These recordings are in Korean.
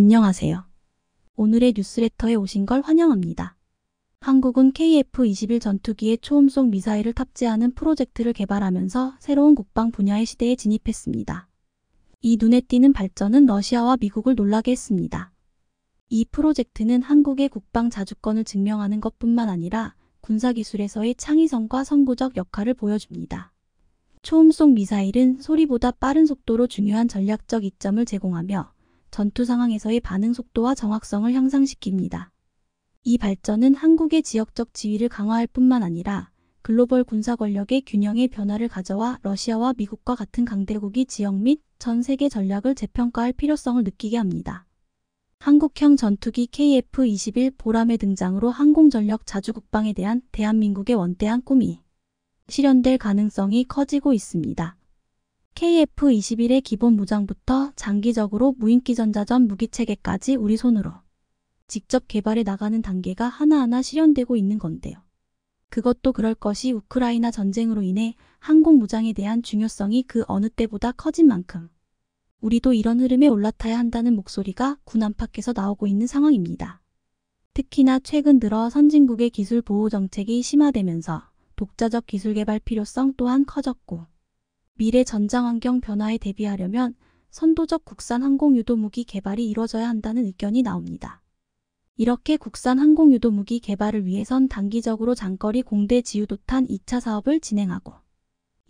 안녕하세요. 오늘의 뉴스레터에 오신 걸 환영합니다. 한국은 KF-21 전투기에 초음속 미사일을 탑재하는 프로젝트를 개발하면서 새로운 국방 분야의 시대에 진입했습니다. 이 눈에 띄는 발전은 러시아와 미국을 놀라게 했습니다. 이 프로젝트는 한국의 국방 자주권을 증명하는 것뿐만 아니라 군사기술에서의 창의성과 선구적 역할을 보여줍니다. 초음속 미사일은 소리보다 빠른 속도로 중요한 전략적 이점을 제공하며 전투 상황에서의 반응 속도와 정확성을 향상시킵니다. 이 발전은 한국의 지역적 지위를 강화할 뿐만 아니라 글로벌 군사 권력의 균형의 변화를 가져와 러시아와 미국과 같은 강대국이 지역 및 전 세계 전략을 재평가할 필요성을 느끼게 합니다. 한국형 전투기 KF-21 보람의 등장으로 항공전력 자주국방에 대한 대한민국의 원대한 꿈이 실현될 가능성이 커지고 있습니다. KF-21의 기본 무장부터 장기적으로 무인기 전자전 무기체계까지 우리 손으로 직접 개발해 나가는 단계가 하나하나 실현되고 있는 건데요. 그것도 그럴 것이 우크라이나 전쟁으로 인해 항공 무장에 대한 중요성이 그 어느 때보다 커진 만큼 우리도 이런 흐름에 올라타야 한다는 목소리가 군 안팎에서 나오고 있는 상황입니다. 특히나 최근 들어 선진국의 기술 보호 정책이 심화되면서 독자적 기술 개발 필요성 또한 커졌고 미래 전장환경 변화에 대비하려면 선도적 국산 항공유도무기 개발이 이뤄져야 한다는 의견이 나옵니다. 이렇게 국산 항공유도무기 개발을 위해선 단기적으로 장거리 공대 지유도탄 2차 사업을 진행하고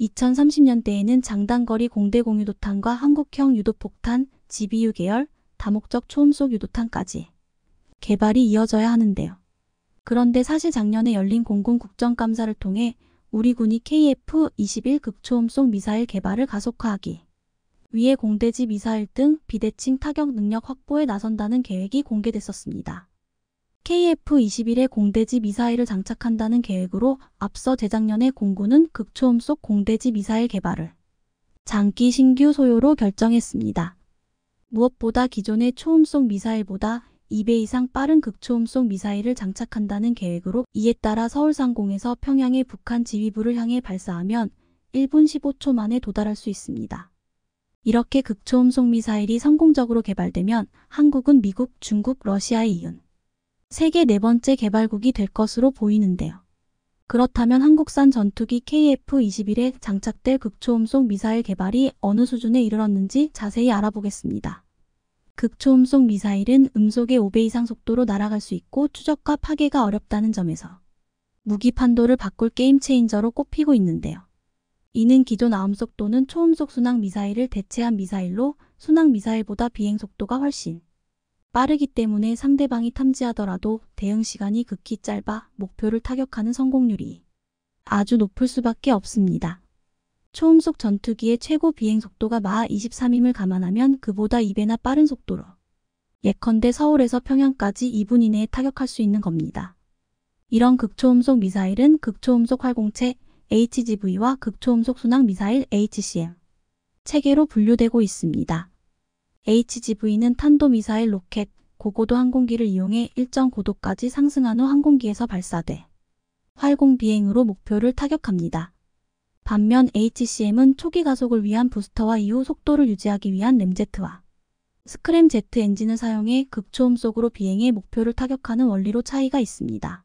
2030년대에는 장단거리 공대 공유도탄과 한국형 유도폭탄, GBU 계열, 다목적 초음속 유도탄까지 개발이 이어져야 하는데요. 그런데 사실 작년에 열린 공군 국정감사를 통해 우리 군이 KF-21 극초음속 미사일 개발을 가속화하기, 위해 공대지 미사일 등 비대칭 타격 능력 확보에 나선다는 계획이 공개됐었습니다. KF-21에 공대지 미사일을 장착한다는 계획으로 앞서 재작년에 공군은 극초음속 공대지 미사일 개발을 장기 신규 소요로 결정했습니다. 무엇보다 기존의 초음속 미사일보다 2배 이상 빠른 극초음속 미사일을 장착한다는 계획으로 이에 따라 서울상공에서 평양의 북한 지휘부를 향해 발사하면 1분 15초 만에 도달할 수 있습니다. 이렇게 극초음속 미사일이 성공적으로 개발되면 한국은 미국, 중국, 러시아에 이은 세계 네 번째 개발국이 될 것으로 보이는데요. 그렇다면 한국산 전투기 KF-21에 장착될 극초음속 미사일 개발이 어느 수준에 이르렀는지 자세히 알아보겠습니다. 극초음속 미사일은 음속의 5배 이상 속도로 날아갈 수 있고 추적과 파괴가 어렵다는 점에서 무기 판도를 바꿀 게임 체인저로 꼽히고 있는데요. 이는 기존 아음속 또는 초음속 순항 미사일을 대체한 미사일로 순항 미사일보다 비행 속도가 훨씬 빠르기 때문에 상대방이 탐지하더라도 대응 시간이 극히 짧아 목표를 타격하는 성공률이 아주 높을 수밖에 없습니다. 초음속 전투기의 최고 비행 속도가 마하 23임을 감안하면 그보다 2배나 빠른 속도로 예컨대 서울에서 평양까지 2분 이내에 타격할 수 있는 겁니다. 이런 극초음속 미사일은 극초음속 활공체 HGV와 극초음속 순항 미사일 HCM 체계로 분류되고 있습니다. HGV는 탄도미사일 로켓, 고고도 항공기를 이용해 일정 고도까지 상승한 후 항공기에서 발사돼 활공 비행으로 목표를 타격합니다. 반면 HCM은 초기 가속을 위한 부스터와 이후 속도를 유지하기 위한 램제트와 스크램 제트 엔진을 사용해 극초음 속으로 비행해 목표를 타격하는 원리로 차이가 있습니다.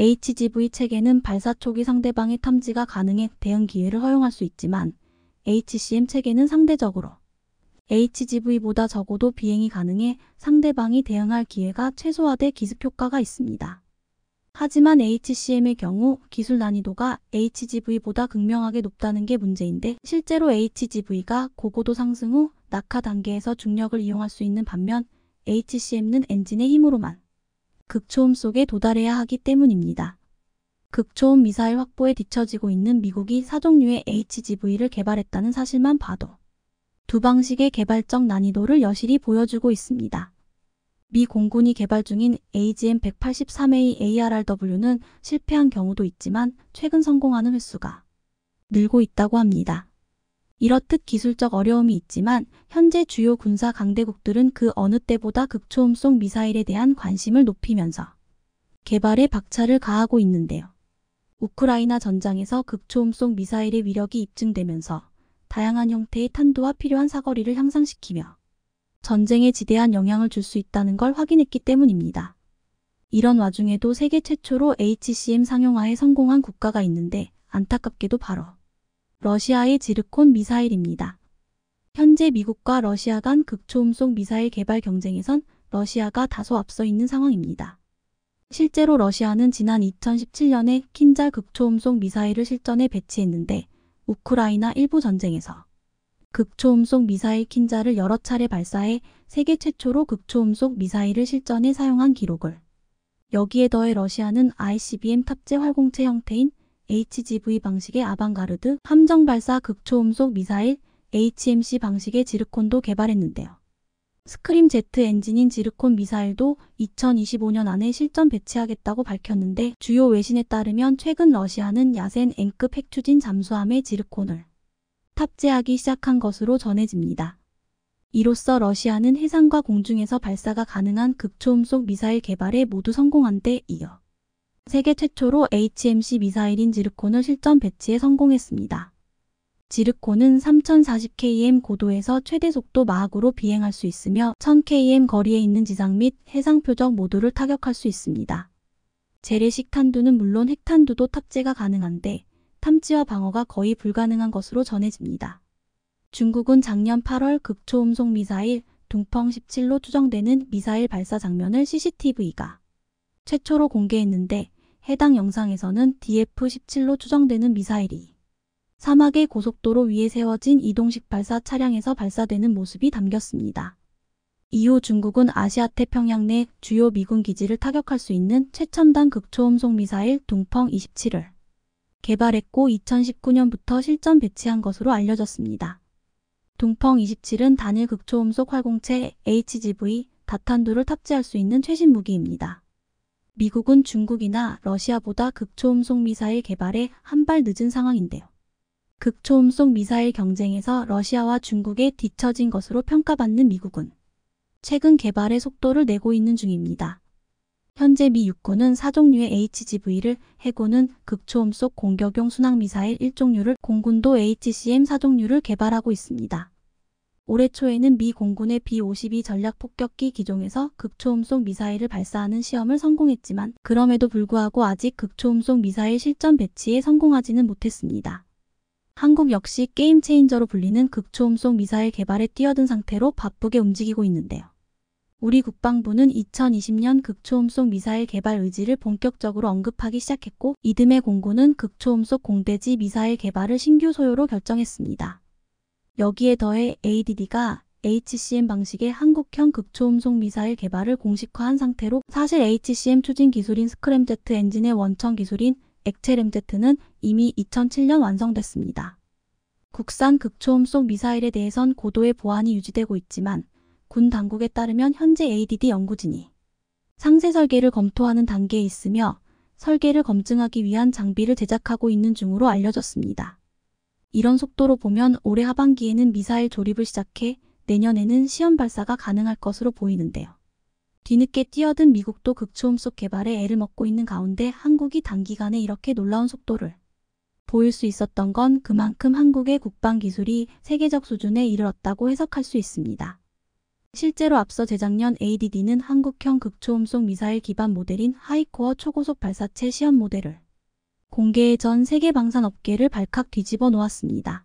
HGV 체계는 발사 초기 상대방의 탐지가 가능해 대응 기회를 허용할 수 있지만 HCM 체계는 상대적으로 HGV보다 적어도 비행이 가능해 상대방이 대응할 기회가 최소화돼 기습 효과가 있습니다. 하지만 HCM의 경우 기술 난이도가 HGV보다 극명하게 높다는 게 문제인데 실제로 HGV가 고고도 상승 후 낙하 단계에서 중력을 이용할 수 있는 반면 HCM는 엔진의 힘으로만 극초음 속에 도달해야 하기 때문입니다. 극초음 미사일 확보에 뒤처지고 있는 미국이 4종류의 HGV를 개발했다는 사실만 봐도 두 방식의 개발적 난이도를 여실히 보여주고 있습니다. 미 공군이 개발 중인 AGM-183A ARRW는 실패한 경우도 있지만 최근 성공하는 횟수가 늘고 있다고 합니다. 이렇듯 기술적 어려움이 있지만 현재 주요 군사 강대국들은 그 어느 때보다 극초음속 미사일에 대한 관심을 높이면서 개발에 박차를 가하고 있는데요. 우크라이나 전장에서 극초음속 미사일의 위력이 입증되면서 다양한 형태의 탄도와 필요한 사거리를 향상시키며 전쟁에 지대한 영향을 줄 수 있다는 걸 확인했기 때문입니다. 이런 와중에도 세계 최초로 HCM 상용화에 성공한 국가가 있는데 안타깝게도 바로 러시아의 지르콘 미사일입니다. 현재 미국과 러시아 간 극초음속 미사일 개발 경쟁에선 러시아가 다소 앞서 있는 상황입니다. 실제로 러시아는 지난 2017년에 킨자 극초음속 미사일을 실전에 배치했는데 우크라이나 일부 전쟁에서 극초음속 미사일 킨자를 여러 차례 발사해 세계 최초로 극초음속 미사일을 실전에 사용한 기록을 여기에 더해 러시아는 ICBM 탑재 활공체 형태인 HGV 방식의 아방가르드 함정 발사 극초음속 미사일 HMC 방식의 지르콘도 개발했는데요. 스크림 제트 엔진인 지르콘 미사일도 2025년 안에 실전 배치하겠다고 밝혔는데 주요 외신에 따르면 최근 러시아는 야센 N급 핵추진 잠수함의 지르콘을 탑재하기 시작한 것으로 전해집니다. 이로써 러시아는 해상과 공중에서 발사가 가능한 극초음속 미사일 개발에 모두 성공한 데 이어 세계 최초로 HMC 미사일인 지르콘을 실전 배치에 성공했습니다. 지르콘은 3040km 고도에서 최대 속도 마학으로 비행할 수 있으며 1000km 거리에 있는 지상 및 해상 표적 모두를 타격할 수 있습니다. 재래식 탄두는 물론 핵탄두도 탑재가 가능한데 탐지와 방어가 거의 불가능한 것으로 전해집니다. 중국은 작년 8월 극초음속 미사일 둥펑 17로 추정되는 미사일 발사 장면을 CCTV가 최초로 공개했는데 해당 영상에서는 DF-17로 추정되는 미사일이 사막의 고속도로 위에 세워진 이동식 발사 차량에서 발사되는 모습이 담겼습니다. 이후 중국은 아시아 태평양 내 주요 미군 기지를 타격할 수 있는 최첨단 극초음속 미사일 둥펑 27을 개발했고 2019년부터 실전 배치한 것으로 알려졌습니다. 동펑 27은 단일 극초음속 활공체 HGV 다탄두를 탑재할 수 있는 최신 무기입니다. 미국은 중국이나 러시아보다 극초음속 미사일 개발에 한 발 늦은 상황인데요. 극초음속 미사일 경쟁에서 러시아와 중국에 뒤처진 것으로 평가받는 미국은 최근 개발의 속도를 내고 있는 중입니다. 현재 미 육군은 4종류의 HGV를, 해고는 극초음속 공격용 순항미사일 1종류를, 공군도 HCM 4종류를 개발하고 있습니다. 올해 초에는 미 공군의 B-52 전략폭격기 기종에서 극초음속 미사일을 발사하는 시험을 성공했지만 그럼에도 불구하고 아직 극초음속 미사일 실전 배치에 성공하지는 못했습니다. 한국 역시 게임 체인저로 불리는 극초음속 미사일 개발에 뛰어든 상태로 바쁘게 움직이고 있는데요. 우리 국방부는 2020년 극초음속 미사일 개발 의지를 본격적으로 언급하기 시작했고 이듬해 공고는 극초음속 공대지 미사일 개발을 신규 소요로 결정했습니다. 여기에 더해 ADD가 HCM 방식의 한국형 극초음속 미사일 개발을 공식화한 상태로 사실 HCM 추진 기술인 스크램제트 엔진의 원천 기술인 액체램제트는 이미 2007년 완성됐습니다. 국산 극초음속 미사일에 대해선 고도의 보안이 유지되고 있지만 군 당국에 따르면 현재 ADD 연구진이 상세 설계를 검토하는 단계에 있으며 설계를 검증하기 위한 장비를 제작하고 있는 중으로 알려졌습니다. 이런 속도로 보면 올해 하반기에는 미사일 조립을 시작해 내년에는 시험 발사가 가능할 것으로 보이는데요. 뒤늦게 뛰어든 미국도 극초음속 개발에 애를 먹고 있는 가운데 한국이 단기간에 이렇게 놀라운 속도를 보일 수 있었던 건 그만큼 한국의 국방 기술이 세계적 수준에 이르렀다고 해석할 수 있습니다. 실제로 앞서 재작년 ADD는 한국형 극초음속 미사일 기반 모델인 하이코어 초고속 발사체 시험 모델을 공개해 전 세계 방산 업계를 발칵 뒤집어 놓았습니다.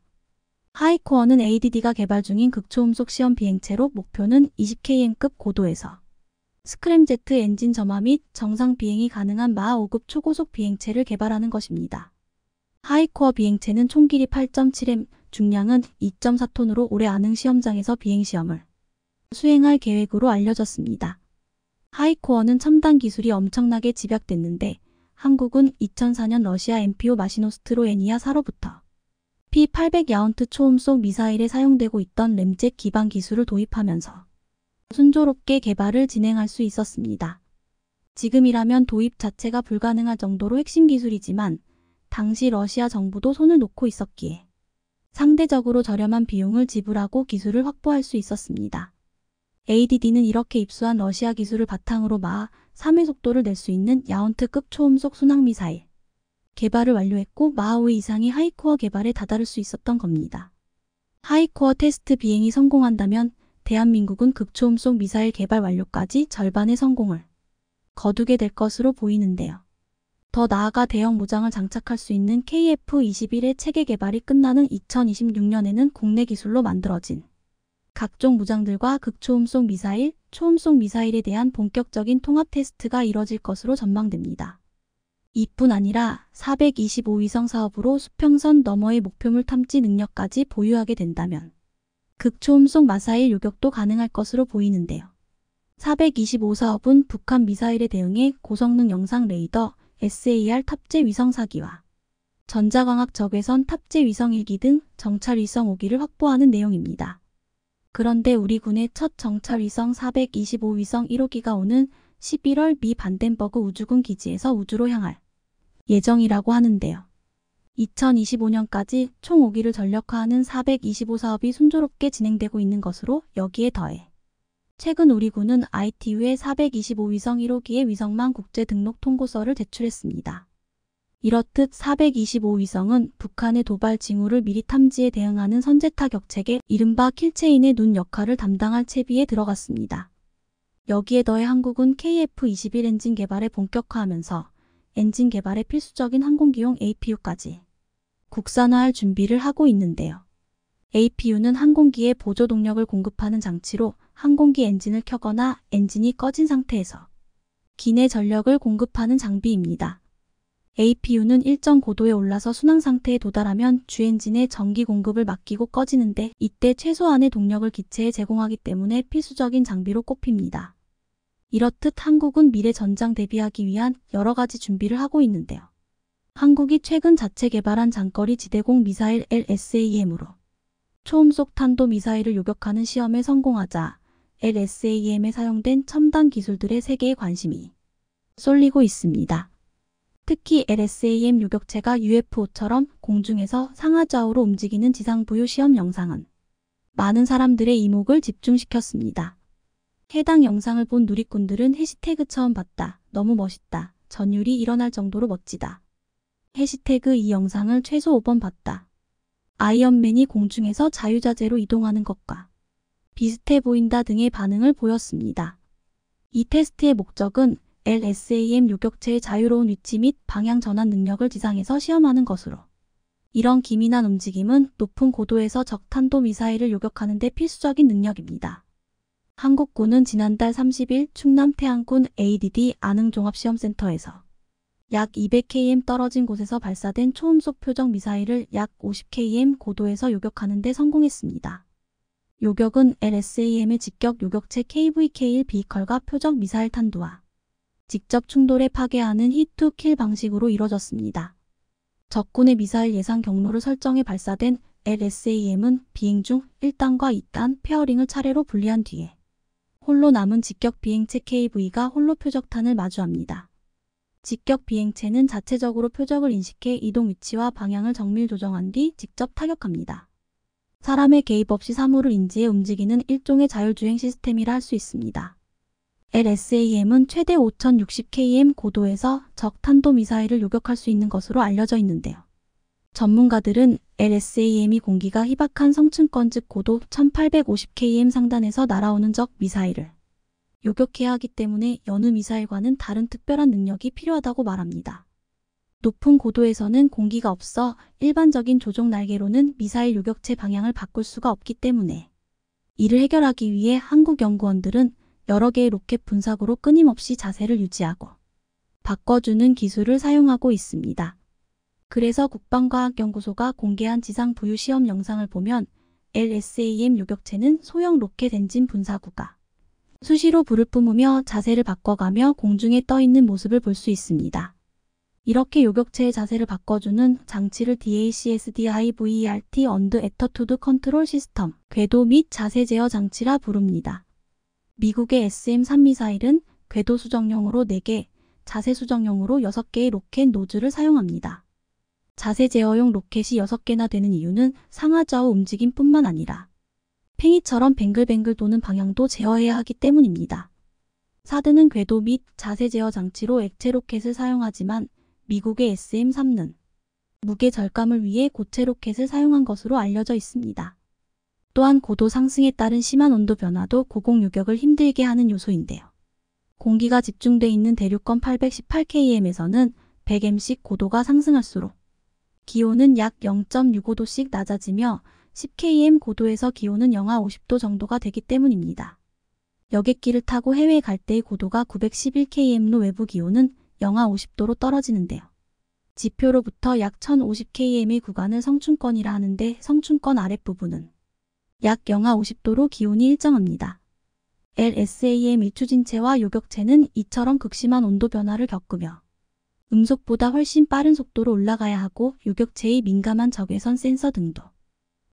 하이코어는 ADD가 개발 중인 극초음속 시험 비행체로 목표는 20km급 고도에서 스크램제트 엔진 점화 및 정상 비행이 가능한 마 5급 초고속 비행체를 개발하는 것입니다. 하이코어 비행체는 총 길이 8.7m, 중량은 2.4톤으로 올해 아능 시험장에서 비행시험을 수행할 계획으로 알려졌습니다. 하이코어는 첨단 기술이 엄청나게 집약됐는데 한국은 2004년 러시아 MPO 마시노스트로에니아사로부터 P-800 야운트 초음속 미사일에 사용되고 있던 램잭 기반 기술을 도입하면서 순조롭게 개발을 진행할 수 있었습니다. 지금이라면 도입 자체가 불가능할 정도로 핵심 기술이지만 당시 러시아 정부도 손을 놓고 있었기에 상대적으로 저렴한 비용을 지불하고 기술을 확보할 수 있었습니다. ADD는 이렇게 입수한 러시아 기술을 바탕으로 마 3의 속도를 낼 수 있는 야운트급 초음속 순항미사일 개발을 완료했고 마하 5 이상이 하이코어 개발에 다다를 수 있었던 겁니다. 하이코어 테스트 비행이 성공한다면 대한민국은 극초음속 미사일 개발 완료까지 절반의 성공을 거두게 될 것으로 보이는데요. 더 나아가 대형 무장을 장착할 수 있는 KF-21의 체계 개발이 끝나는 2026년에는 국내 기술로 만들어진 각종 무장들과 극초음속 미사일, 초음속 미사일에 대한 본격적인 통합 테스트가 이뤄질 것으로 전망됩니다. 이뿐 아니라 425위성 사업으로 수평선 너머의 목표물 탐지 능력까지 보유하게 된다면 극초음속 마사일 요격도 가능할 것으로 보이는데요. 425 사업은 북한 미사일에 대응해 고성능 영상 레이더 SAR 탑재 위성 사기와 전자광학 적외선 탑재 위성 일기등 정찰 위성 오기를 확보하는 내용입니다. 그런데 우리 군의 첫 정찰위성 425위성 1호기가 오는 11월 미 반덴버그 우주군 기지에서 우주로 향할 예정이라고 하는데요. 2025년까지 총 5기를 전력화하는 425 사업이 순조롭게 진행되고 있는 것으로 여기에 더해 최근 우리 군은 ITU의 425 위성 1호기의 위성망 국제 등록 통고서를 제출했습니다. 이렇듯 425위성은 북한의 도발 징후를 미리 탐지에 대응하는 선제타격체계 이른바 킬체인의 눈 역할을 담당할 채비에 들어갔습니다. 여기에 더해 한국은 KF-21 엔진 개발에 본격화하면서 엔진 개발에 필수적인 항공기용 APU까지 국산화할 준비를 하고 있는데요. APU는 항공기에 보조 동력을 공급하는 장치로 항공기 엔진을 켜거나 엔진이 꺼진 상태에서 기내 전력을 공급하는 장비입니다. APU는 일정 고도에 올라서 순항 상태에 도달하면 주엔진의 전기 공급을 맡기고 꺼지는데 이때 최소한의 동력을 기체에 제공하기 때문에 필수적인 장비로 꼽힙니다. 이렇듯 한국은 미래 전장 대비하기 위한 여러 가지 준비를 하고 있는데요. 한국이 최근 자체 개발한 장거리 지대공 미사일 LSAM으로 초음속 탄도 미사일을 요격하는 시험에 성공하자 LSAM에 사용된 첨단 기술들의 세계에 관심이 쏠리고 있습니다. 특히 LSAM 요격체가 UFO처럼 공중에서 상하좌우로 움직이는 지상부유 시험 영상은 많은 사람들의 이목을 집중시켰습니다. 해당 영상을 본 누리꾼들은 해시태그 처음 봤다. 너무 멋있다. 전율이 일어날 정도로 멋지다. 해시태그 이 영상을 최소 5번 봤다. 아이언맨이 공중에서 자유자재로 이동하는 것과 비슷해 보인다 등의 반응을 보였습니다. 이 테스트의 목적은 LSAM 요격체의 자유로운 위치 및 방향 전환 능력을 지상에서 시험하는 것으로. 이런 기민한 움직임은 높은 고도에서 적탄도 미사일을 요격하는 데 필수적인 능력입니다. 한국군은 지난달 30일 충남 태안군 ADD 안흥종합시험센터에서 약 200km 떨어진 곳에서 발사된 초음속 표적 미사일을 약 50km 고도에서 요격하는 데 성공했습니다. 요격은 LSAM의 직격 요격체 KVK-1 비컬과 표적 미사일 탄두와 직접 충돌에 파괴하는 히투킬 방식으로 이뤄졌습니다. 적군의 미사일 예상 경로를 설정해 발사된 LSAM은 비행 중 1단과 2단 페어링을 차례로 분리한 뒤에 홀로 남은 직격 비행체 KV가 홀로 표적탄을 마주합니다. 직격 비행체는 자체적으로 표적을 인식해 이동 위치와 방향을 정밀 조정한 뒤 직접 타격합니다. 사람의 개입 없이 사물을 인지해 움직이는 일종의 자율주행 시스템이라 할 수 있습니다. LSAM은 최대 5060km 고도에서 적탄도 미사일을 요격할 수 있는 것으로 알려져 있는데요. 전문가들은 LSAM이 공기가 희박한 성층권 즉 고도 1850km 상단에서 날아오는 적 미사일을 요격해야 하기 때문에 여느 미사일과는 다른 특별한 능력이 필요하다고 말합니다. 높은 고도에서는 공기가 없어 일반적인 조종 날개로는 미사일 요격체 방향을 바꿀 수가 없기 때문에 이를 해결하기 위해 한국 연구원들은 여러 개의 로켓 분사구로 끊임없이 자세를 유지하고 바꿔주는 기술을 사용하고 있습니다. 그래서 국방과학연구소가 공개한 지상 부유 시험 영상을 보면 LSAM 요격체는 소형 로켓 엔진 분사구가 수시로 불을 뿜으며 자세를 바꿔가며 공중에 떠있는 모습을 볼 수 있습니다. 이렇게 요격체의 자세를 바꿔주는 장치를 DACSDIVERT ATTITUDE UND CONTROL SYSTEM 궤도 및 자세 제어 장치라 부릅니다. 미국의 SM3 미사일은 궤도 수정용으로 4개, 자세 수정용으로 6개의 로켓 노즐을 사용합니다. 자세 제어용 로켓이 6개나 되는 이유는 상하좌우 움직임뿐만 아니라 팽이처럼 뱅글뱅글 도는 방향도 제어해야 하기 때문입니다. 사드는 궤도 및 자세 제어 장치로 액체 로켓을 사용하지만 미국의 SM3는 무게 절감을 위해 고체 로켓을 사용한 것으로 알려져 있습니다. 또한 고도 상승에 따른 심한 온도 변화도 고공 유격을 힘들게 하는 요소인데요. 공기가 집중돼 있는 대륙권 818km에서는 100m씩 고도가 상승할수록 기온은 약 0.65도씩 낮아지며 10km 고도에서 기온은 영하 50도 정도가 되기 때문입니다. 여객기를 타고 해외 갈 때의 고도가 911km로 외부 기온은 영하 50도로 떨어지는데요. 지표로부터 약 1050km의 구간을 성춘권이라 하는데 성춘권 아랫부분은 약 영하 50도로 기온이 일정합니다. LSAM 미추진체와 요격체는 이처럼 극심한 온도 변화를 겪으며 음속보다 훨씬 빠른 속도로 올라가야 하고 요격체의 민감한 적외선 센서 등도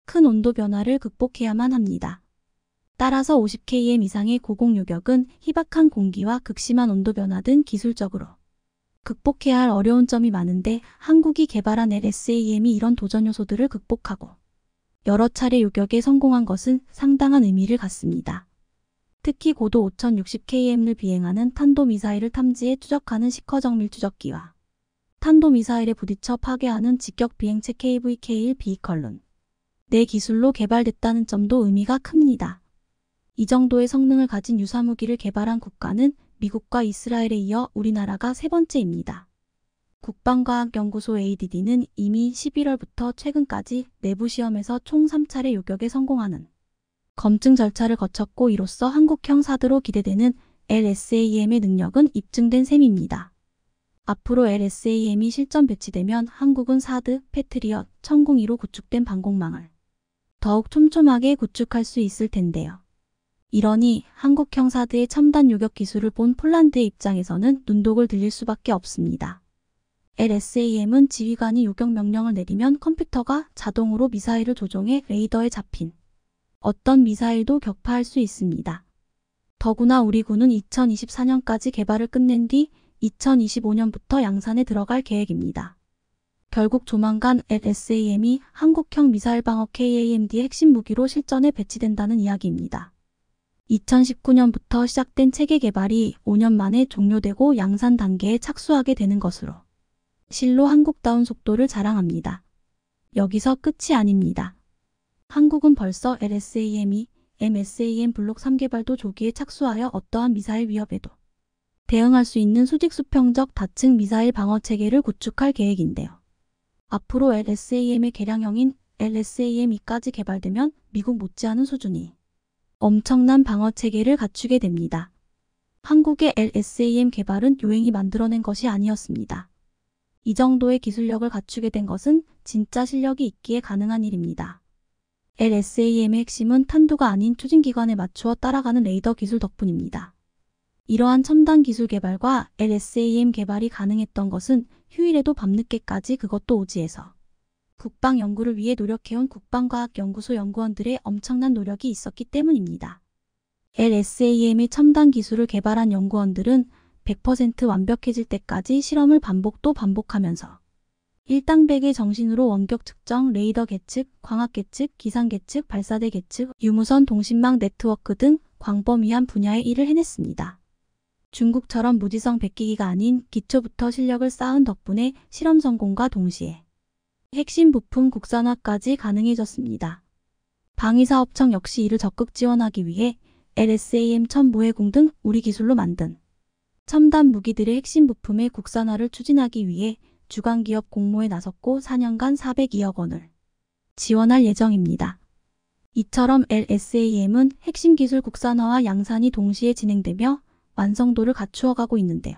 큰 온도 변화를 극복해야만 합니다. 따라서 50km 이상의 고공 요격은 희박한 공기와 극심한 온도 변화 등 기술적으로 극복해야 할 어려운 점이 많은데 한국이 개발한 LSAM이 이런 도전 요소들을 극복하고 여러 차례 요격에 성공한 것은 상당한 의미를 갖습니다. 특히 고도 5060km를 비행하는 탄도미사일을 탐지해 추적하는 시커정밀 추적기와 탄도미사일에 부딪혀 파괴하는 직격비행체 KVK-1 비컬론 내 기술로 개발됐다는 점도 의미가 큽니다. 이 정도의 성능을 가진 유사무기를 개발한 국가는 미국과 이스라엘에 이어 우리나라가 세 번째입니다. 국방과학연구소 ADD는 이미 11월부터 최근까지 내부 시험에서 총 3차례 요격에 성공하는 검증 절차를 거쳤고 이로써 한국형 사드로 기대되는 LSAM의 능력은 입증된 셈입니다. 앞으로 LSAM이 실전 배치되면 한국은 사드, 패트리엇, 천궁이로 구축된 방공망을 더욱 촘촘하게 구축할 수 있을 텐데요. 이러니 한국형 사드의 첨단 요격 기술을 본 폴란드의 입장에서는 눈독을 들릴 수밖에 없습니다. LSAM은 지휘관이 요격 명령을 내리면 컴퓨터가 자동으로 미사일을 조종해 레이더에 잡힌 어떤 미사일도 격파할 수 있습니다. 더구나 우리 군은 2024년까지 개발을 끝낸 뒤 2025년부터 양산에 들어갈 계획입니다. 결국 조만간 LSAM이 한국형 미사일 방어 KAMD 핵심 무기로 실전에 배치된다는 이야기입니다. 2019년부터 시작된 체계 개발이 5년 만에 종료되고 양산 단계에 착수하게 되는 것으로 실로 한국다운 속도를 자랑합니다. 여기서 끝이 아닙니다. 한국은 벌써 LSAM이 MSAM 블록 3개발도 조기에 착수하여 어떠한 미사일 위협에도 대응할 수 있는 수직 수평적 다층 미사일 방어 체계를 구축할 계획인데요. 앞으로 LSAM의 개량형인 LSAM이까지 개발되면 미국 못지않은 수준이 엄청난 방어 체계를 갖추게 됩니다. 한국의 LSAM 개발은 요행이 만들어낸 것이 아니었습니다. 이 정도의 기술력을 갖추게 된 것은 진짜 실력이 있기에 가능한 일입니다. LSAM의 핵심은 탄도가 아닌 추진기관에 맞추어 따라가는 레이더 기술 덕분입니다. 이러한 첨단 기술 개발과 LSAM 개발이 가능했던 것은 휴일에도 밤늦게까지 그것도 오지에서 국방 연구를 위해 노력해온 국방과학연구소 연구원들의 엄청난 노력이 있었기 때문입니다. LSAM의 첨단 기술을 개발한 연구원들은 100% 완벽해질 때까지 실험을 반복 또 반복하면서 1당백의 정신으로 원격 측정, 레이더 계측, 광학 계측, 기상 계측, 발사대 계측, 유무선 동신망 네트워크 등 광범위한 분야의 일을 해냈습니다. 중국처럼 무지성 베끼기가 아닌 기초부터 실력을 쌓은 덕분에 실험 성공과 동시에 핵심 부품 국산화까지 가능해졌습니다. 방위사업청 역시 이를 적극 지원하기 위해 LSAM 천모해공 등 우리 기술로 만든 첨단 무기들의 핵심 부품의 국산화를 추진하기 위해 주간기업 공모에 나섰고 4년간 402억 원을 지원할 예정입니다. 이처럼 LSAM은 핵심 기술 국산화와 양산이 동시에 진행되며 완성도를 갖추어가고 있는데요.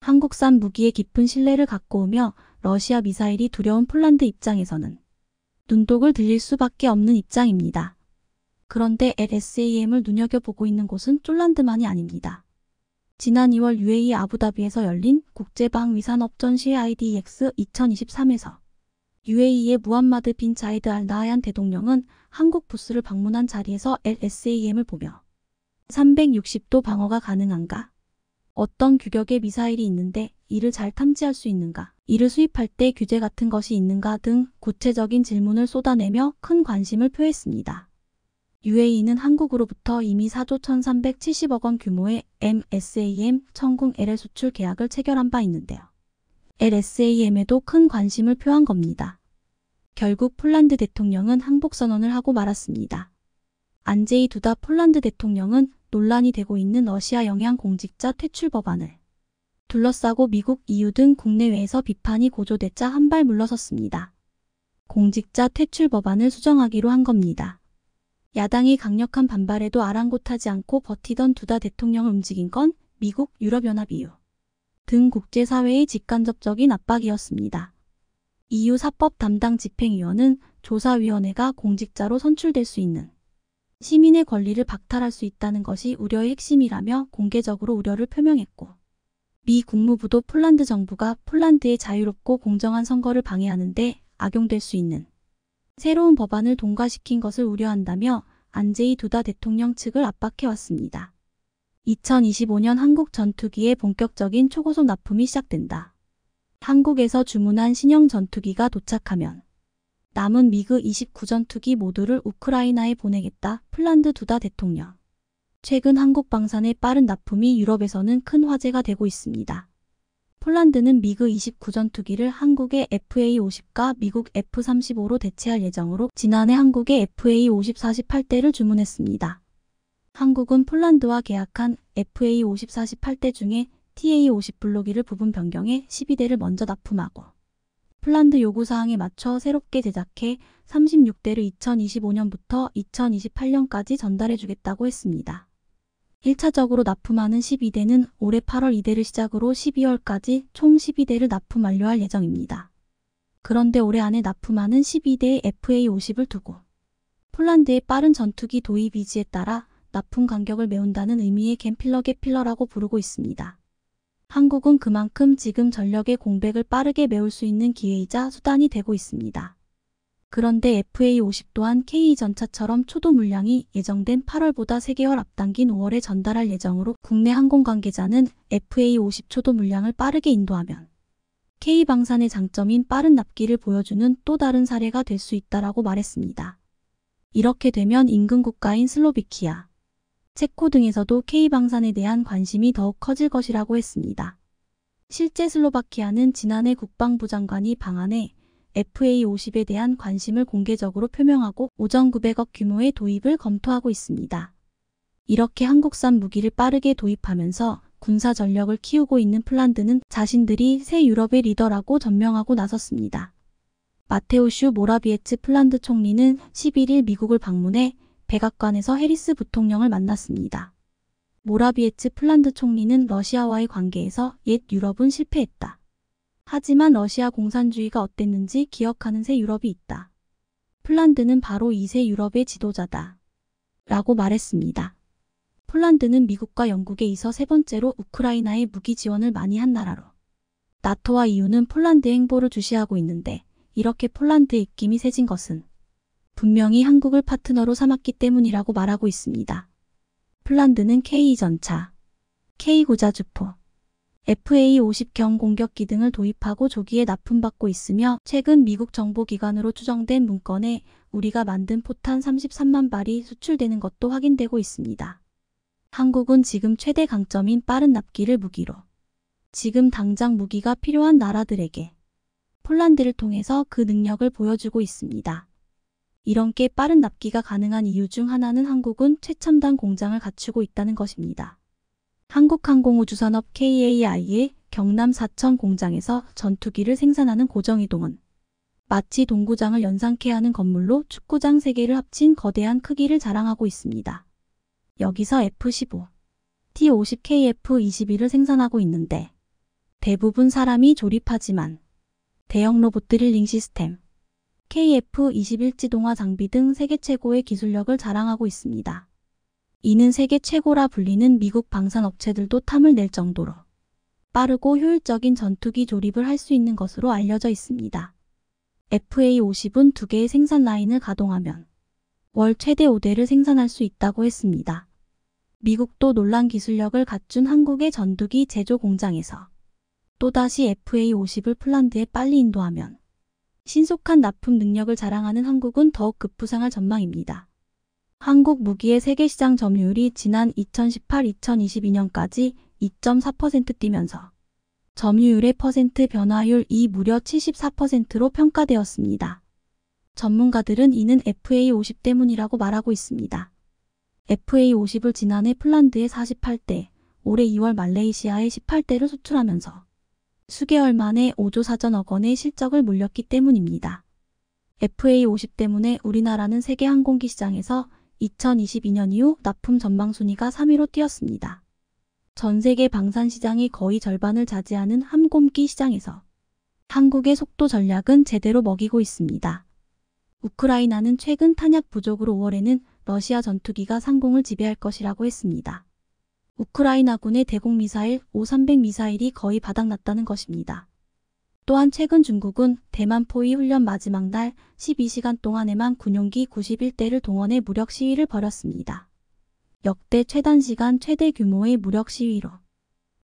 한국산 무기에 깊은 신뢰를 갖고 오며 러시아 미사일이 두려운 폴란드 입장에서는 눈독을 들릴 수밖에 없는 입장입니다. 그런데 LSAM을 눈여겨보고 있는 곳은 쫄란드만이 아닙니다. 지난 2월 UAE 아부다비에서 열린 국제방위산업전시 IDX 2023에서 UAE의 무함마드 빈 자이드 알 나하얀 대통령은 한국 부스를 방문한 자리에서 LSAM을 보며 360도 방어가 가능한가? 어떤 규격의 미사일이 있는데 이를 잘 탐지할 수 있는가? 이를 수입할 때 규제 같은 것이 있는가 등 구체적인 질문을 쏟아내며 큰 관심을 표했습니다. UAE는 한국으로부터 이미 4조 1,370억 원 규모의 MSAM 천궁 LL 수출 계약을 체결한 바 있는데요. LSAM에도 큰 관심을 표한 겁니다. 결국 폴란드 대통령은 항복 선언을 하고 말았습니다. 안제이 두다 폴란드 대통령은 논란이 되고 있는 러시아 영향 공직자 퇴출 법안을 둘러싸고 미국, EU 등 국내외에서 비판이 고조됐자 한 발 물러섰습니다. 공직자 퇴출 법안을 수정하기로 한 겁니다. 야당이 강력한 반발에도 아랑곳하지 않고 버티던 두다 대통령을 움직인 건 미국, 유럽연합 이유 등 국제사회의 직간접적인 압박이었습니다. EU 사법 담당 집행위원은 조사위원회가 공직자로 선출될 수 있는 시민의 권리를 박탈할 수 있다는 것이 우려의 핵심이라며 공개적으로 우려를 표명했고 미 국무부도 폴란드 정부가 폴란드의 자유롭고 공정한 선거를 방해하는데 악용될 수 있는 새로운 법안을 동가시킨 것을 우려한다며 안재희 두다 대통령 측을 압박해왔습니다. 2025년 한국 전투기의 본격적인 초고속 납품이 시작된다. 한국에서 주문한 신형 전투기가 도착하면 남은 미그 29 전투기 모두를 우크라이나에 보내겠다 플란드 두다 대통령. 최근 한국 방산의 빠른 납품이 유럽에서는 큰 화제가 되고 있습니다. 폴란드는 미그 29 전투기를 한국의 FA-50과 미국 F-35로 대체할 예정으로 지난해 한국의 FA-50 48대를 주문했습니다. 한국은 폴란드와 계약한 FA-50 48대 중에 TA-50 블록기를 부분 변경해 12대를 먼저 납품하고 폴란드 요구사항에 맞춰 새롭게 제작해 36대를 2025년부터 2028년까지 전달해주겠다고 했습니다. 1차적으로 납품하는 12대는 올해 8월 2대를 시작으로 12월까지 총 12대를 납품 완료할 예정입니다. 그런데 올해 안에 납품하는 12대의 FA50을 두고 폴란드의 빠른 전투기 도입 위지에 따라 납품 간격을 메운다는 의미의 갬필러 게필러라고 부르고 있습니다. 한국은 그만큼 지금 전력의 공백을 빠르게 메울 수 있는 기회이자 수단이 되고 있습니다. 그런데 FA50 또한 KE전차처럼 초도 물량이 예정된 8월보다 3개월 앞당긴 5월에 전달할 예정으로 국내 항공 관계자는 FA50 초도 물량을 빠르게 인도하면 K방산의 장점인 빠른 납기를 보여주는 또 다른 사례가 될 수 있다라고 말했습니다. 이렇게 되면 인근 국가인 슬로비키아, 체코 등에서도 K방산에 대한 관심이 더욱 커질 것이라고 했습니다. 실제 슬로바키아는 지난해 국방부 장관이 방한해 FA50에 대한 관심을 공개적으로 표명하고 5,900억 규모의 도입을 검토하고 있습니다. 이렇게 한국산 무기를 빠르게 도입하면서 군사 전력을 키우고 있는 폴란드는 자신들이 새 유럽의 리더라고 전명하고 나섰습니다. 마테오슈 모라비에츠 폴란드 총리는 11일 미국을 방문해 백악관에서 해리스 부통령을 만났습니다. 모라비에츠 폴란드 총리는 러시아와의 관계에서 옛 유럽은 실패했다. 하지만 러시아 공산주의가 어땠는지 기억하는 새 유럽이 있다. 폴란드는 바로 이 새 유럽의 지도자다. 라고 말했습니다. 폴란드는 미국과 영국에 이어세 번째로 우크라이나에 무기 지원을 많이 한 나라로. 나토와 이유는 폴란드 행보를 주시하고 있는데 이렇게 폴란드 의 입김이 세진 것은 분명히 한국을 파트너로 삼았기 때문이라고 말하고 있습니다. 폴란드는 K전차, K구자주포, FA50경 공격기 등을 도입하고 조기에 납품받고 있으며 최근 미국 정보기관으로 추정된 문건에 우리가 만든 포탄 33만 발이 수출되는 것도 확인되고 있습니다. 한국은 지금 최대 강점인 빠른 납기를 무기로 지금 당장 무기가 필요한 나라들에게 폴란드를 통해서 그 능력을 보여주고 있습니다. 이런 게 빠른 납기가 가능한 이유 중 하나는 한국은 최첨단 공장을 갖추고 있다는 것입니다. 한국항공우주산업 KAI의 경남 사천 공장에서 전투기를 생산하는 고정이동은 마치 동구장을 연상케 하는 건물로 축구장 3개를 합친 거대한 크기를 자랑하고 있습니다. 여기서 F-15, t 5 0 k f 2 1을 생산하고 있는데 대부분 사람이 조립하지만 대형 로봇 드릴링 시스템, KF-21 지동화 장비 등 세계 최고의 기술력을 자랑하고 있습니다. 이는 세계 최고라 불리는 미국 방산업체들도 탐을 낼 정도로 빠르고 효율적인 전투기 조립을 할 수 있는 것으로 알려져 있습니다. FA-50은 두 개의 생산 라인을 가동하면 월 최대 5대를 생산할 수 있다고 했습니다. 미국도 논란 기술력을 갖춘 한국의 전투기 제조 공장에서 또다시 FA-50을 폴란드에 빨리 인도하면 신속한 납품 능력을 자랑하는 한국은 더욱 급부상할 전망입니다. 한국 무기의 세계시장 점유율이 지난 2018-2022년까지 2.4% 뛰면서 점유율의 퍼센트 변화율 이 무려 74%로 평가되었습니다. 전문가들은 이는 FA50 때문이라고 말하고 있습니다. FA50을 지난해 폴란드의 48대, 올해 2월 말레이시아의 18대를 수출하면서 수개월 만에 5조 4천억 원의 실적을 물렸기 때문입니다. FA50 때문에 우리나라는 세계 항공기 시장에서 2022년 이후 납품 전망 순위가 3위로 뛰었습니다. 전 세계 방산 시장이 거의 절반을 차지하는 함꼼기 시장에서 한국의 속도 전략은 제대로 먹이고 있습니다. 우크라이나는 최근 탄약 부족으로 5월에는 러시아 전투기가 상공을 지배할 것이라고 했습니다. 우크라이나군의 대공 미사일 5 3 0 0 미사일이 거의 바닥났다는 것입니다. 또한 최근 중국은 대만 포위 훈련 마지막 날 12시간 동안에만 군용기 91대를 동원해 무력 시위를 벌였습니다. 역대 최단시간 최대 규모의 무력 시위로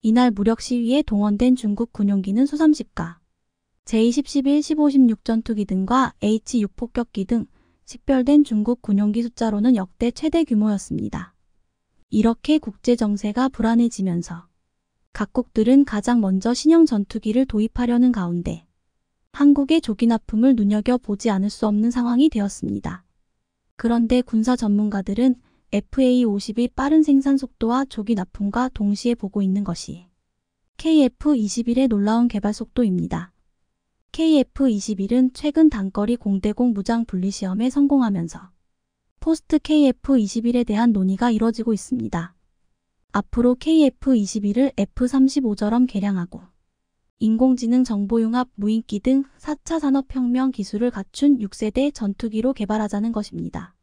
이날 무력 시위에 동원된 중국 군용기는 수삼식과 제20 11 15 16 전투기 등과 H6 폭격기 등 식별된 중국 군용기 숫자로는 역대 최대 규모였습니다. 이렇게 국제 정세가 불안해지면서 각국들은 가장 먼저 신형 전투기를 도입하려는 가운데 한국의 조기 납품을 눈여겨보지 않을 수 없는 상황이 되었습니다. 그런데 군사 전문가들은 FA-50이 빠른 생산 속도와 조기 납품과 동시에 보고 있는 것이 KF-21의 놀라운 개발 속도입니다. KF-21은 최근 단거리 공대공 무장 분리시험에 성공하면서 포스트 KF-21에 대한 논의가 이뤄지고 있습니다. 앞으로 k f 2 1을 F-35처럼 개량하고 인공지능 정보융합 무인기 등 4차 산업혁명 기술을 갖춘 6세대 전투기로 개발하자는 것입니다.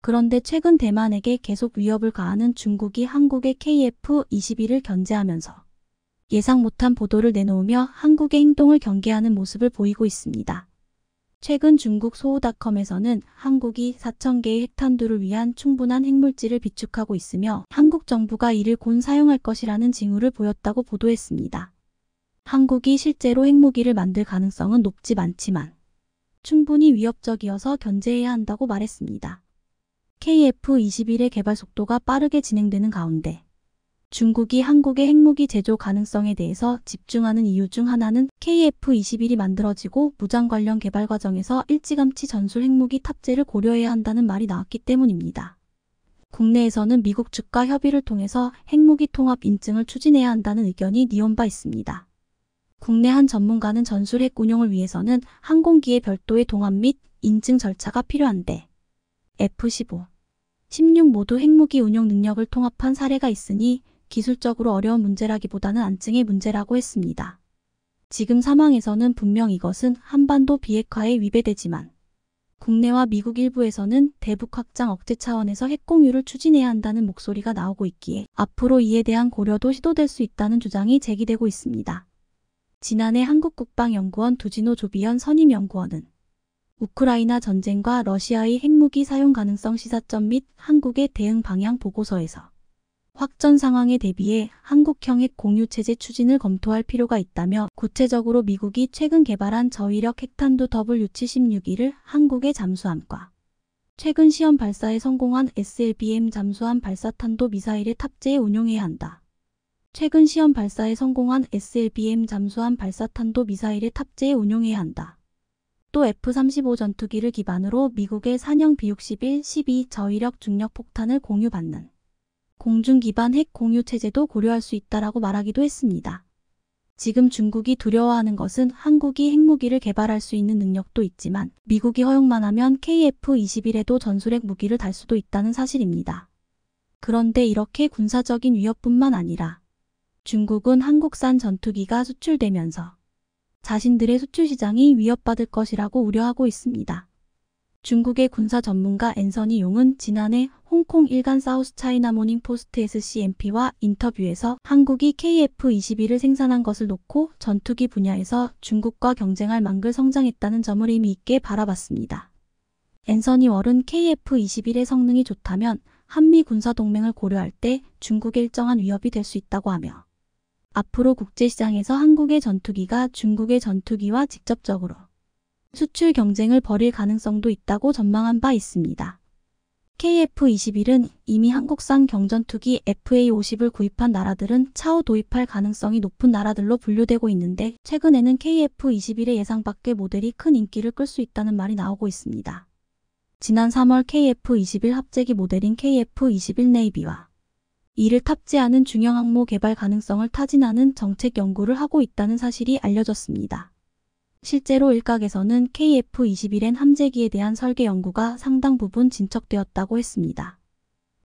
그런데 최근 대만에게 계속 위협을 가하는 중국이 한국의 k f 2 1을 견제하면서 예상 못한 보도를 내놓으며 한국의 행동을 경계하는 모습을 보이고 있습니다. 최근 중국 소호닷컴에서는 한국이 4,000개의 핵탄두를 위한 충분한 핵물질을 비축하고 있으며 한국 정부가 이를 곧 사용할 것이라는 징후를 보였다고 보도했습니다. 한국이 실제로 핵무기를 만들 가능성은 높지 않지만 충분히 위협적이어서 견제해야 한다고 말했습니다. KF-21의 개발 속도가 빠르게 진행되는 가운데 중국이 한국의 핵무기 제조 가능성에 대해서 집중하는 이유 중 하나는 KF-21이 만들어지고 무장 관련 개발 과정에서 일찌감치 전술 핵무기 탑재를 고려해야 한다는 말이 나왔기 때문입니다. 국내에서는 미국 측과 협의를 통해서 핵무기 통합 인증을 추진해야 한다는 의견이 니온 바 있습니다. 국내 한 전문가는 전술 핵 운용을 위해서는 항공기의 별도의 동합및 인증 절차가 필요한데 F-15, 16 모두 핵무기 운용 능력을 통합한 사례가 있으니 기술적으로 어려운 문제라기보다는 안증의 문제라고 했습니다. 지금 상황에서는 분명 이것은 한반도 비핵화에 위배되지만 국내와 미국 일부에서는 대북 확장 억제 차원에서 핵 공유를 추진해야 한다는 목소리가 나오고 있기에 앞으로 이에 대한 고려도 시도될 수 있다는 주장이 제기되고 있습니다. 지난해 한국국방연구원 두진호 조비현 선임연구원은 우크라이나 전쟁과 러시아의 핵무기 사용 가능성 시사점 및 한국의 대응 방향 보고서에서 확전 상황에 대비해 한국형 핵 공유체제 추진을 검토할 필요가 있다며 구체적으로 미국이 최근 개발한 저위력 핵탄두 w 7 6이를 한국의 잠수함과 최근 시험 발사에 성공한 SLBM 잠수함 발사탄도 미사일의 탑재에 운용해야 한다. 최근 시험 발사에 성공한 SLBM 잠수함 발사탄도 미사일의 탑재에 운용해야 한다. 또 F-35 전투기를 기반으로 미국의 산형 B-61, 12 저위력 중력 폭탄을 공유받는 공중 기반 핵 공유 체제도 고려할 수 있다라고 말하기도 했습니다. 지금 중국이 두려워하는 것은 한국이 핵무기를 개발할 수 있는 능력도 있지만 미국이 허용만 하면 KF-21에도 전술핵 무기를 달 수도 있다는 사실입니다. 그런데 이렇게 군사적인 위협뿐만 아니라 중국은 한국산 전투기가 수출되면서 자신들의 수출 시장이 위협받을 것이라고 우려하고 있습니다. 중국의 군사 전문가 앤서니 용은 지난해 홍콩 일간 사우스 차이나 모닝 포스트 SCMP와 인터뷰에서 한국이 k f 2 1을 생산한 것을 놓고 전투기 분야에서 중국과 경쟁할 만큼 성장했다는 점을 의미 있게 바라봤습니다. 앤서니 월은 KF-21의 성능이 좋다면 한미 군사 동맹을 고려할 때중국의 일정한 위협이 될 수 있다고 하며 앞으로 국제시장에서 한국의 전투기가 중국의 전투기와 직접적으로 수출 경쟁을 벌일 가능성도 있다고 전망한 바 있습니다. KF-21은 이미 한국산 경전투기 FA-50을 구입한 나라들은 차후 도입할 가능성이 높은 나라들로 분류되고 있는데 최근에는 KF-21의 예상 밖의 모델이 큰 인기를 끌 수 있다는 말이 나오고 있습니다. 지난 3월 KF-21 합제기 모델인 KF-21 네이비와 이를 탑재하는 중형 항모 개발 가능성을 타진하는 정책 연구를 하고 있다는 사실이 알려졌습니다. 실제로 일각에서는 KF-21N 함재기에 대한 설계 연구가 상당 부분 진척되었다고 했습니다.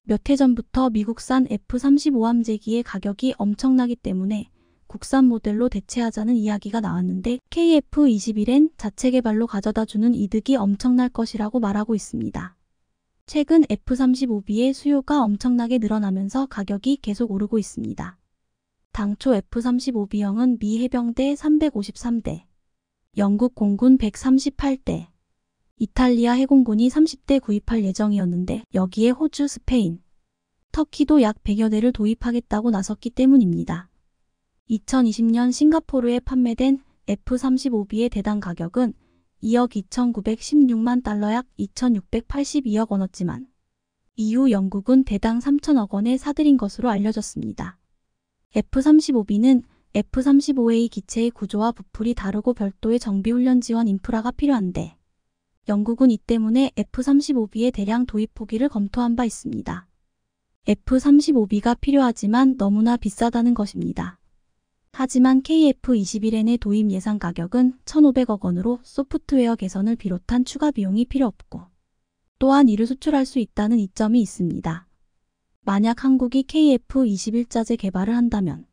몇 해 전부터 미국산 F-35 함재기의 가격이 엄청나기 때문에 국산 모델로 대체하자는 이야기가 나왔는데 KF-21N 자체 개발로 가져다주는 이득이 엄청날 것이라고 말하고 있습니다. 최근 F-35B의 수요가 엄청나게 늘어나면서 가격이 계속 오르고 있습니다. 당초 F-35B형은 미 해병대 353대, 영국 공군 138대, 이탈리아 해공군이 30대 구입할 예정이었는데 여기에 호주, 스페인, 터키도 약 100여 대를 도입하겠다고 나섰기 때문입니다. 2020년 싱가포르에 판매된 F-35B의 대당 가격은 2억 2,916만 달러 약 2,682억 원었지만 이후 영국은 대당 3천억 원에 사들인 것으로 알려졌습니다. F-35B는 F-35A 기체의 구조와 부풀이 다르고 별도의 정비훈련 지원 인프라가 필요한데 영국은 이 때문에 F-35B의 대량 도입 포기를 검토한 바 있습니다. F-35B가 필요하지만 너무나 비싸다는 것입니다. 하지만 KF-21N의 도입 예상 가격은 1,500억 원으로 소프트웨어 개선을 비롯한 추가 비용이 필요 없고 또한 이를 수출할 수 있다는 이점이 있습니다. 만약 한국이 KF-21자재 개발을 한다면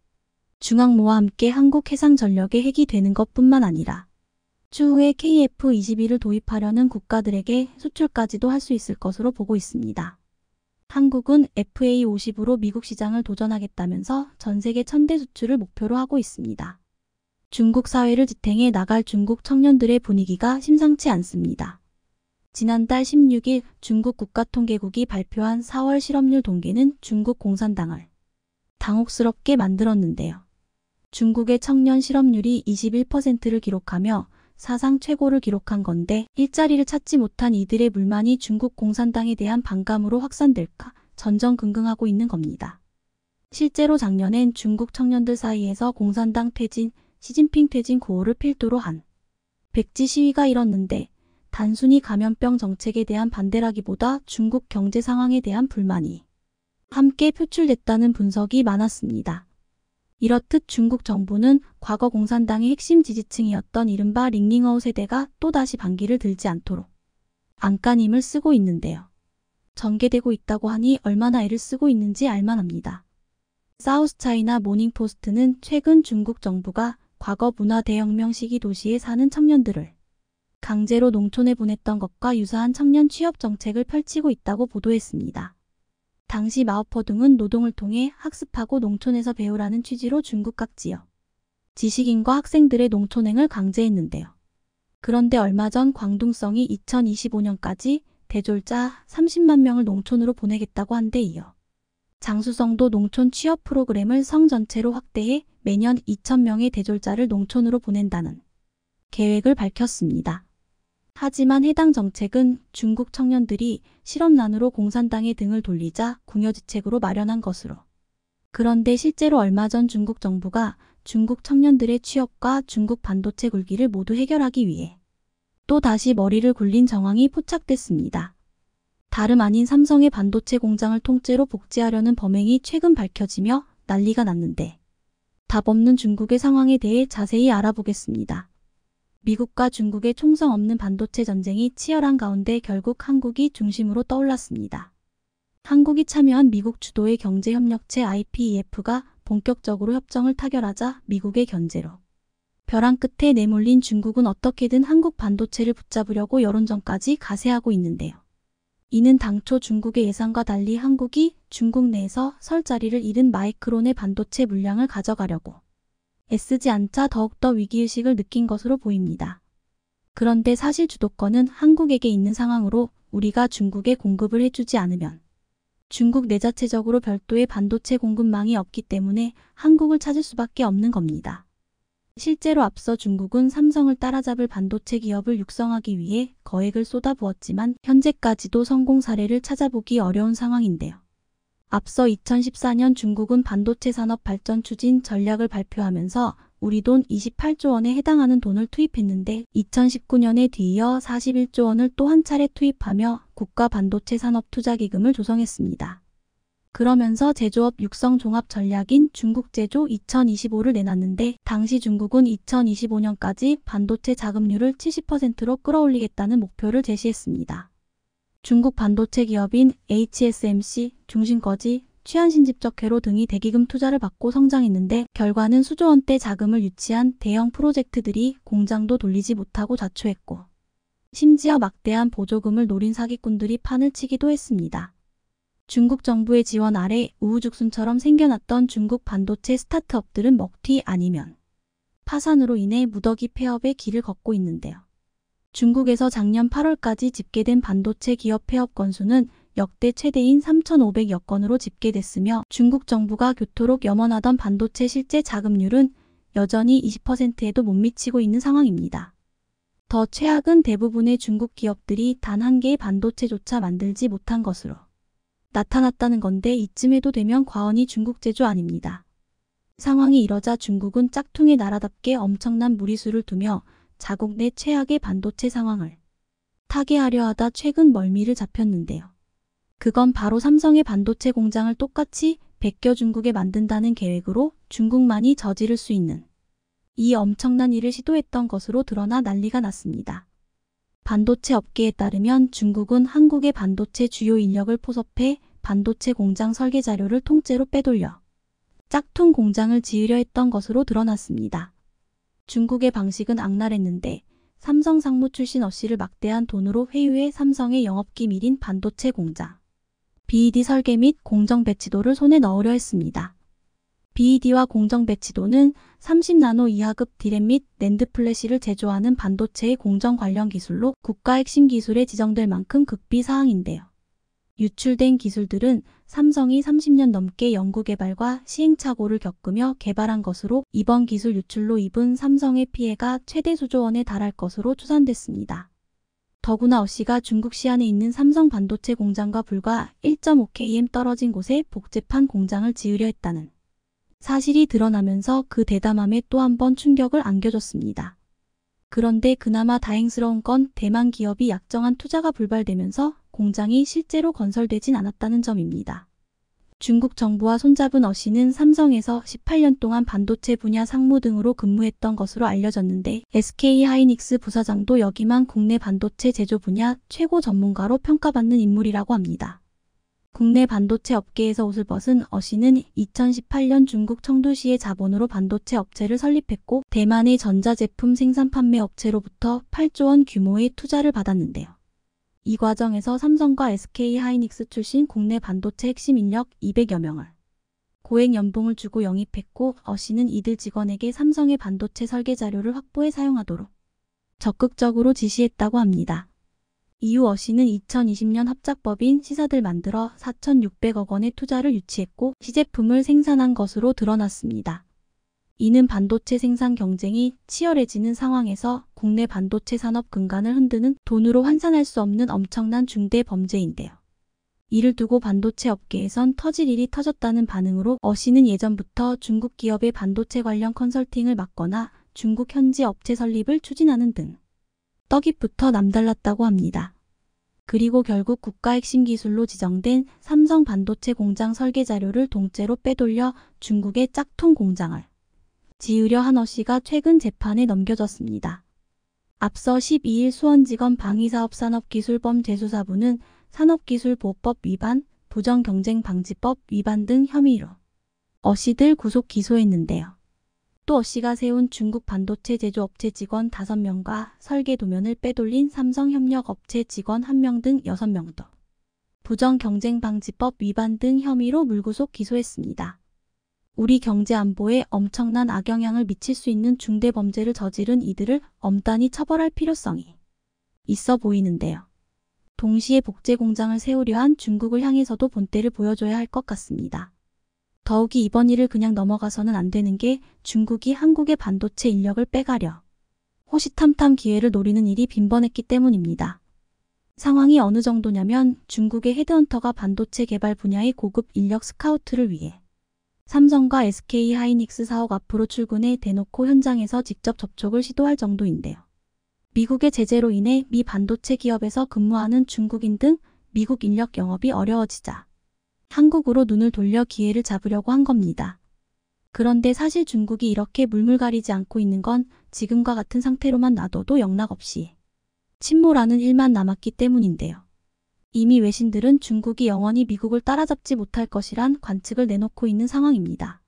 중앙모와 함께 한국해상전력의 핵이 되는 것뿐만 아니라 추후에 KF-22를 도입하려는 국가들에게 수출까지도 할 수 있을 것으로 보고 있습니다. 한국은 FA-50으로 미국 시장을 도전하겠다면서 전 세계 천대 수출을 목표로 하고 있습니다. 중국 사회를 지탱해 나갈 중국 청년들의 분위기가 심상치 않습니다. 지난달 16일 중국 국가통계국이 발표한 4월 실업률 동계는 중국 공산당을 당혹스럽게 만들었는데요. 중국의 청년 실업률이 21%를 기록하며 사상 최고를 기록한 건데 일자리를 찾지 못한 이들의 불만이 중국 공산당에 대한 반감으로 확산될까 전전긍긍하고 있는 겁니다. 실제로 작년엔 중국 청년들 사이에서 공산당 퇴진, 시진핑 퇴진 구호를 필두로 한 백지 시위가 일었는데 단순히 감염병 정책에 대한 반대라기보다 중국 경제 상황에 대한 불만이 함께 표출됐다는 분석이 많았습니다. 이렇듯 중국 정부는 과거 공산당의 핵심 지지층이었던 이른바 링링어우 세대가 또다시 반기를 들지 않도록 안간힘을 쓰고 있는데요. 전개되고 있다고 하니 얼마나 애를 쓰고 있는지 알만합니다. 사우스차이나 모닝포스트는 최근 중국 정부가 과거 문화대혁명 시기 도시에 사는 청년들을 강제로 농촌에 보냈던 것과 유사한 청년 취업 정책을 펼치고 있다고 보도했습니다. 당시 마오퍼등은 노동을 통해 학습하고 농촌에서 배우라는 취지로 중국 각 지역 지식인과 학생들의 농촌행을 강제했는데요. 그런데 얼마 전 광둥성이 2025년까지 대졸자 30만 명을 농촌으로 보내겠다고 한데 이어 장수성도 농촌 취업 프로그램을 성 전체로 확대해 매년 2천명의 대졸자를 농촌으로 보낸다는 계획을 밝혔습니다. 하지만 해당 정책은 중국 청년들이 실업난으로 공산당의 등을 돌리자 궁여지책으로 마련한 것으로. 그런데 실제로 얼마 전 중국 정부가 중국 청년들의 취업과 중국 반도체 굴기를 모두 해결하기 위해 또 다시 머리를 굴린 정황이 포착됐습니다. 다름 아닌 삼성의 반도체 공장을 통째로 복제하려는 범행이 최근 밝혀지며 난리가 났는데 답 없는 중국의 상황에 대해 자세히 알아보겠습니다. 미국과 중국의 총성 없는 반도체 전쟁이 치열한 가운데 결국 한국이 중심으로 떠올랐습니다. 한국이 참여한 미국 주도의 경제협력체 IPEF가 본격적으로 협정을 타결하자 미국의 견제로 벼랑 끝에 내몰린 중국은 어떻게든 한국 반도체를 붙잡으려고 여론전까지 가세하고 있는데요. 이는 당초 중국의 예상과 달리 한국이 중국 내에서 설 자리를 잃은 마이크론의 반도체 물량을 가져가려고 애쓰지 않자 더욱더 위기의식을 느낀 것으로 보입니다. 그런데 사실 주도권은 한국에게 있는 상황으로 우리가 중국에 공급을 해주지 않으면 중국 내자체적으로 별도의 반도체 공급망이 없기 때문에 한국을 찾을 수밖에 없는 겁니다. 실제로 앞서 중국은 삼성을 따라잡을 반도체 기업을 육성하기 위해 거액을 쏟아부었지만 현재까지도 성공 사례를 찾아보기 어려운 상황인데요. 앞서 2014년 중국은 반도체 산업 발전 추진 전략을 발표하면서 우리 돈 28조 원에 해당하는 돈을 투입했는데 2019년에 뒤이어 41조 원을 또 한 차례 투입하며 국가 반도체 산업 투자 기금을 조성했습니다. 그러면서 제조업 육성 종합 전략인 중국 제조 2025를 내놨는데 당시 중국은 2025년까지 반도체 자금률을 70%로 끌어올리겠다는 목표를 제시했습니다. 중국 반도체 기업인 HSMC, 중심거지 취한신집적 괴로 등이 대기금 투자를 받고 성장했는데 결과는 수조원대 자금을 유치한 대형 프로젝트들이 공장도 돌리지 못하고 자초했고 심지어 막대한 보조금을 노린 사기꾼들이 판을 치기도 했습니다. 중국 정부의 지원 아래 우후죽순처럼 생겨났던 중국 반도체 스타트업들은 먹튀 아니면 파산으로 인해 무더기 폐업의 길을 걷고 있는데요. 중국에서 작년 8월까지 집계된 반도체 기업 폐업 건수는 역대 최대인 3,500여 건으로 집계됐으며 중국 정부가 교토록 염원하던 반도체 실제 자금률은 여전히 20%에도 못 미치고 있는 상황입니다. 더 최악은 대부분의 중국 기업들이 단 한 개의 반도체조차 만들지 못한 것으로 나타났다는 건데 이쯤에도 되면 과언이 중국 제조 아닙니다. 상황이 이러자 중국은 짝퉁의 나라답게 엄청난 무리수를 두며 자국 내 최악의 반도체 상황을 타개하려 하다 최근 멀미를 잡혔는데요. 그건 바로 삼성의 반도체 공장을 똑같이 베껴 중국에 만든다는 계획으로 중국만이 저지를 수 있는 이 엄청난 일을 시도했던 것으로 드러나 난리가 났습니다. 반도체 업계에 따르면 중국은 한국의 반도체 주요 인력을 포섭해 반도체 공장 설계 자료를 통째로 빼돌려 짝퉁 공장을 지으려 했던 것으로 드러났습니다. 중국의 방식은 악랄했는데 삼성 상무 출신 어씨를 막대한 돈으로 회유해 삼성의 영업 기밀인 반도체 공장 BED 설계 및 공정 배치도를 손에 넣으려 했습니다. BED와 공정 배치도는 30나노 이하급 디램 및 낸드 플래시를 제조하는 반도체의 공정 관련 기술로 국가 핵심 기술에 지정될 만큼 극비 사항인데요. 유출된 기술들은 삼성이 30년 넘게 연구개발과 시행착오를 겪으며 개발한 것으로 이번 기술 유출로 입은 삼성의 피해가 최대 수조 원에 달할 것으로 추산됐습니다. 더구나 어씨가 중국 시안에 있는 삼성 반도체 공장과 불과 1.5km 떨어진 곳에 복제판 공장을 지으려 했다는 사실이 드러나면서 그 대담함에 또 한 번 충격을 안겨줬습니다. 그런데 그나마 다행스러운 건 대만 기업이 약정한 투자가 불발되면서 공장이 실제로 건설되진 않았다는 점입니다. 중국 정부와 손잡은 어씨는 삼성에서 18년 동안 반도체 분야 상무 등으로 근무했던 것으로 알려졌는데 SK 하이닉스 부사장도 여기만 국내 반도체 제조 분야 최고 전문가로 평가받는 인물이라고 합니다. 국내 반도체 업계에서 옷을 벗은 어씨는 2018년 중국 청두시의 자본으로 반도체 업체를 설립했고 대만의 전자제품 생산 판매 업체로부터 8조 원 규모의 투자를 받았는데요. 이 과정에서 삼성과 SK하이닉스 출신 국내 반도체 핵심 인력 200여 명을 고액 연봉을 주고 영입했고 어 씨는 이들 직원에게 삼성의 반도체 설계 자료를 확보해 사용하도록 적극적으로 지시했다고 합니다. 이후 어 씨는 2020년 합작법인 시사들 만들어 4,600억 원의 투자를 유치했고 시제품을 생산한 것으로 드러났습니다. 이는 반도체 생산 경쟁이 치열해지는 상황에서 국내 반도체 산업 근간을 흔드는 돈으로 환산할 수 없는 엄청난 중대 범죄인데요. 이를 두고 반도체 업계에선 터질 일이 터졌다는 반응으로 어시는 예전부터 중국 기업의 반도체 관련 컨설팅을 맡거나 중국 현지 업체 설립을 추진하는 등 떡잎부터 남달랐다고 합니다. 그리고 결국 국가 핵심 기술로 지정된 삼성 반도체 공장 설계 자료를 동째로 빼돌려 중국의 짝퉁 공장을 지으려 한어 씨가 최근 재판에 넘겨졌습니다. 앞서 12일 수원지검 방위사업산업기술범재수사부는 산업기술보호법 위반, 부정경쟁방지법 위반 등 혐의로 어 씨들 구속 기소했는데요. 또어 씨가 세운 중국 반도체 제조업체 직원 5명과 설계 도면을 빼돌린 삼성협력업체 직원 1명 등 6명도 부정경쟁방지법 위반 등 혐의로 물구속 기소했습니다. 우리 경제 안보에 엄청난 악영향을 미칠 수 있는 중대 범죄를 저지른 이들을 엄단히 처벌할 필요성이 있어 보이는데요. 동시에 복제 공장을 세우려 한 중국을 향해서도 본때를 보여줘야 할 것 같습니다. 더욱이 이번 일을 그냥 넘어가서는 안 되는 게 중국이 한국의 반도체 인력을 빼가려 호시탐탐 기회를 노리는 일이 빈번했기 때문입니다. 상황이 어느 정도냐면 중국의 헤드헌터가 반도체 개발 분야의 고급 인력 스카우트를 위해 삼성과 SK 하이닉스 사옥 앞으로 출근해 대놓고 현장에서 직접 접촉을 시도할 정도인데요. 미국의 제재로 인해 미 반도체 기업에서 근무하는 중국인 등 미국 인력 영업이 어려워지자 한국으로 눈을 돌려 기회를 잡으려고 한 겁니다. 그런데 사실 중국이 이렇게 물물 가리지 않고 있는 건 지금과 같은 상태로만 놔둬도 영락없이 침몰하는 일만 남았기 때문인데요. 이미 외신들은 중국이 영원히 미국을 따라잡지 못할 것이란 관측을 내놓고 있는 상황입니다.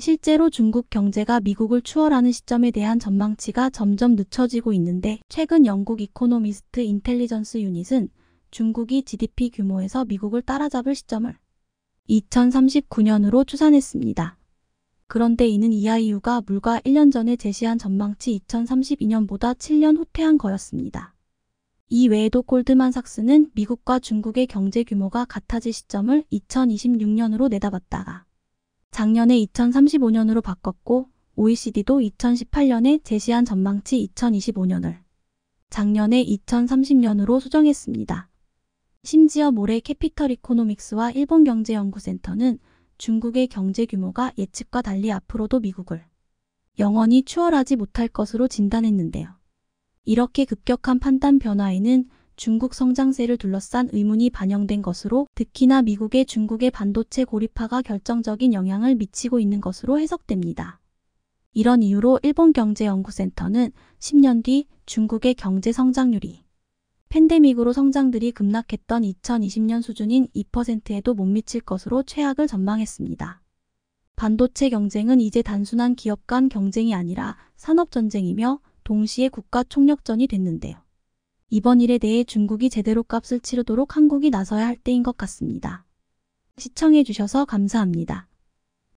실제로 중국 경제가 미국을 추월하는 시점에 대한 전망치가 점점 늦춰지고 있는데 최근 영국 이코노미스트 인텔리전스 유닛은 중국이 GDP 규모에서 미국을 따라잡을 시점을 2039년으로 추산했습니다. 그런데 이는 이아이유가 물가 1년 전에 제시한 전망치 2032년보다 7년 후퇴한 거였습니다. 이 외에도 골드만삭스는 미국과 중국의 경제 규모가 같아질 시점을 2026년으로 내다봤다가 작년에 2035년으로 바꿨고 OECD도 2018년에 제시한 전망치 2025년을 작년에 2030년으로 수정했습니다. 심지어 모레 캐피털 이코노믹스와 일본경제연구센터는 중국의 경제 규모가 예측과 달리 앞으로도 미국을 영원히 추월하지 못할 것으로 진단했는데요. 이렇게 급격한 판단 변화에는 중국 성장세를 둘러싼 의문이 반영된 것으로 특히나 미국의 중국의 반도체 고립화가 결정적인 영향을 미치고 있는 것으로 해석됩니다. 이런 이유로 일본경제연구센터는 10년 뒤 중국의 경제 성장률이 팬데믹으로 성장들이 급락했던 2020년 수준인 2%에도 못 미칠 것으로 최악을 전망했습니다. 반도체 경쟁은 이제 단순한 기업 간 경쟁이 아니라 산업 전쟁이며 동시에 국가 총력전이 됐는데요. 이번 일에 대해 중국이 제대로 값을 치르도록 한국이 나서야 할 때인 것 같습니다. 시청해주셔서 감사합니다.